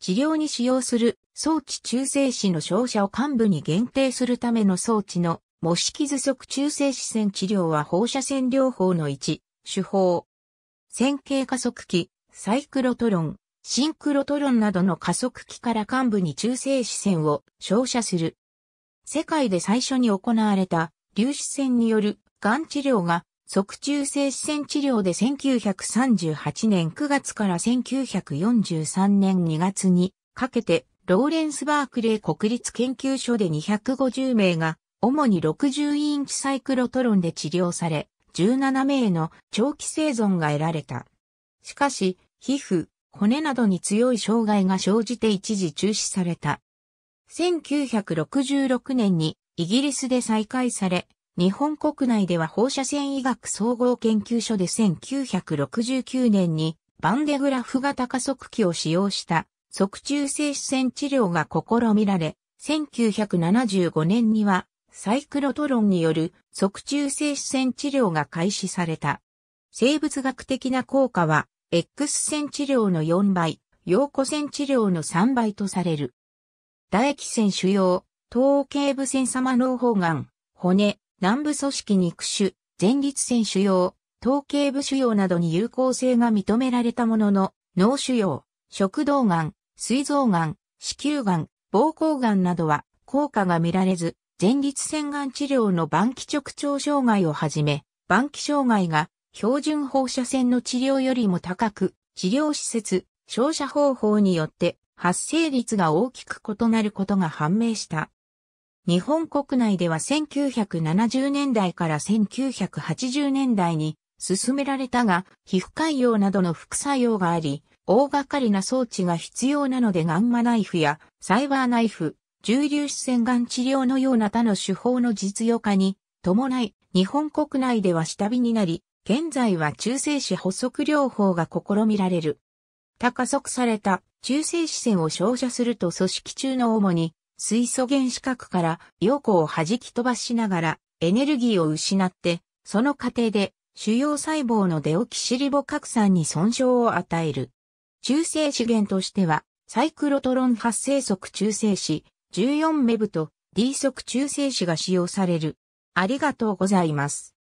治療に使用する装置中性子の照射を患部に限定するための装置の模式図足中性子線治療は放射線療法の一手法。線形加速器、サイクロトロン、シンクロトロンなどの加速器から幹部に中性子線を照射する。世界で最初に行われた粒子線によるがん治療が即中性視線治療で1938年9月から1943年2月にかけて、ローレンス・バークレー国立研究所で250名が、主に60インチサイクロトロンで治療され、17名の長期生存が得られた。しかし、皮膚、骨などに強い障害が生じて一時中止された。1966年にイギリスで再開され、日本国内では放射線医学総合研究所で1969年にバンデグラフ型加速器を使用した側中性子線治療が試みられ、1975年にはサイクロトロンによる側中性子線治療が開始された。生物学的な効果は X 線治療の4倍、陽子線治療の3倍とされる。唾液腺腫瘍、頭頸部腺様脳胞癌、骨、南部組織肉種、前立腺腫瘍、統計部腫瘍などに有効性が認められたものの、脳腫瘍、食道がん、膵臓がん、子宮がん、膀胱がんなどは効果が見られず、前立腺がん治療の晩期直腸障害をはじめ、晩期障害が標準放射線の治療よりも高く、治療施設、照射方法によって発生率が大きく異なることが判明した。日本国内では1970年代から1980年代に進められたが、皮膚潰瘍などの副作用があり、大掛かりな装置が必要なのでガンマナイフやサイバーナイフ、重粒子線がん治療のような他の手法の実用化に伴い、日本国内では下火になり、現在は中性子補足療法が試みられる。多加速された中性子線を照射すると組織中の主に水素原子核から陽光を弾き飛ばしながらエネルギーを失って、その過程で主要細胞のデオキシリボ核酸に損傷を与える。中性資源としては、サイクロトロン発生速中性子、14メブと D 速中性子が使用される。ありがとうございます。